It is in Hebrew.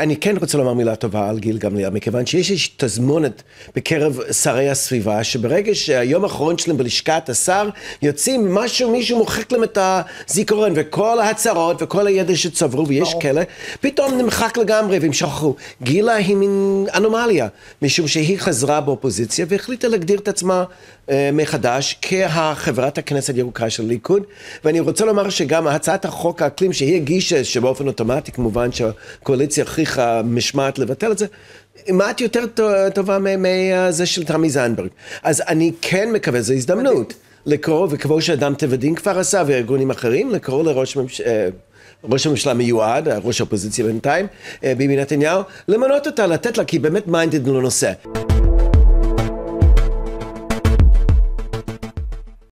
אני כן רוצה לומר מילה טובה על גיל גמליאל, מכיוון שיש איזושהי תזמונת בקרב שרי הסביבה, שברגע שהיום האחרון שלהם בלשכת השר, יוצאים משהו, מישהו מוחק להם את הזיכרון, וכל ההצהרות וכל הידע שצברו, ויש כאלה, פתאום נמחק לגמרי, והם שכחו. גילה היא מין אנומליה, משום שהיא חזרה באופוזיציה והחליטה להגדיר את עצמה אה, מחדש כחברת הכנסת ירוקה של הליכוד, ואני רוצה לומר שגם הצעת החוק האקלים שהיא הגישה, שבאופן אוטומטי כמובן שהקואליציה הכי צריך המשמעת לבטל את זה, מעט יותר טובה מזה של תמי זנדברג. אז אני כן מקווה, זו הזדמנות לקרוא, וכמו שאדם טבע דין כבר עשה וארגונים אחרים, לקרוא לראש ממשלה... אה, ראש הממשלה מיועד, ראש האופוזיציה בינתיים, אה, ביבי נתניהו, למנות אותה, לתת לה, כי היא באמת מיינדד לנושא.